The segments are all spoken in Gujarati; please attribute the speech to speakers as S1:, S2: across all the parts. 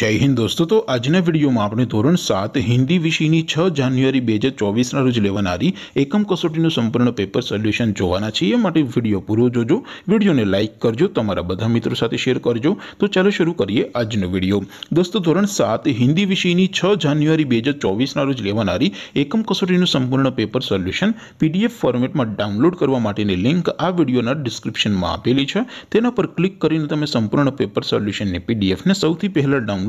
S1: જય હિન્દ દોસ્તો તો આજના વિડીયોમાં આપણે ધોરણ સાત હિન્દી વિષયની છ જાન્યુઆરી બે હજાર ચોવીસના રોજ લેવાનારી એકમ કસોટીનું સંપૂર્ણ પેપર સોલ્યુશન જોવાના છીએ એ માટે વિડીયો પૂરો જોજો વિડીયોને લાઇક કરજો તમારા બધા મિત્રો સાથે શેર કરજો તો ચાલો શરૂ કરીએ આજનો વિડીયો દોસ્તો ધોરણ સાત હિન્દી વિષયની છ જાન્યુઆરી બે હજાર ચોવીસના રોજ લેવાનારી એકમ કસોટીનું સંપૂર્ણ પેપર સોલ્યુશન પીડીએફ ફોર્મેટમાં ડાઉનલોડ કરવા માટેની લિંક આ વિડીયોના ડિસ્ક્રિપ્શનમાં આપેલી છે તેના પર ક્લિક કરીને તમે સંપૂર્ણ પેપર સોલ્યુશનની પીડીએફને સૌથી પહેલાં ડાઉનલોડ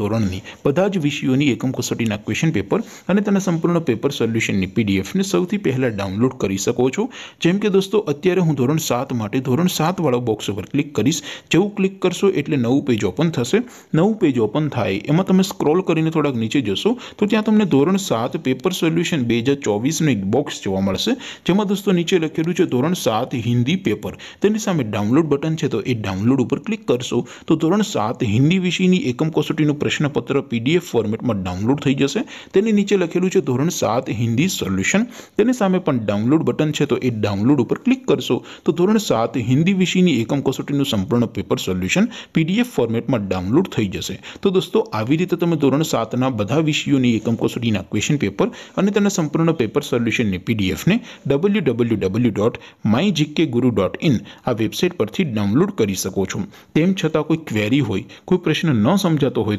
S1: ધોરણ 9 બધા જ વિષયોની એકમ કોસોટીના ક્વેશ્ચન પેપર અને તમને સંપૂર્ણનો પેપર સોલ્યુશનની પીડીએફ ને સૌથી પહેલા ડાઉનલોડ કરી શકો છો જેમ કે દોસ્તો અત્યારે હું ધોરણ 7 માટે ધોરણ 7 વાળો બોક્સ ઉપર ક્લિક કરીશ જેવું ક્લિક કરશો એટલે નવું પેજ ઓપન થશે નવું પેજ ઓપન થાય એમાં તમે સ્ક્રોલ કરીને થોડક નીચે જોશો તો ત્યાં તમને ધોરણ 7 પેપર સોલ્યુશન 2024 નો એક બોક્સ જોવા મળશે જેમાં દોસ્તો નીચે લખેલું છે ધોરણ 7 હિન્દી પેપર તેની સામે ડાઉનલોડ બટન છે તો એ ડાઉનલોડ ઉપર ક્લિક કરશો તો ધોરણ 7 હિન્દી વિષયની એકમ કોસોટીના પ્રશ્નપત્ર પીડીએફ ફોર્મેટમાં ડાઉનલોડ થઈ જશે તેની નીચે લખેલું છે ધોરણ 7 હિન્દી સોલ્યુશન તેની સામે પણ ડાઉનલોડ બટન છે તો એ ડાઉનલોડ ઉપર ક્લિક કરશો તો ધોરણ 7 હિન્દી વિષયની એકમ કસોટીનું સંપૂર્ણ પેપર સોલ્યુશન પીડીએફ ફોર્મેટમાં ડાઉનલોડ થઈ જશે તો દોસ્તો આવી રીતે તમે ધોરણ 7 ના બધા વિષયોની એકમ કસોટીના ક્વેશ્ચન પેપર અને તેનો સંપૂર્ણ પેપર સોલ્યુશન ને પીડીએફ ને www.mygkguru.in આ વેબસાઈટ પરથી ડાઉનલોડ કરી શકો છો તેમ છતાં કોઈ ક્વેરી હોય કોઈ પ્રશ્ન ન સમજાતો હોય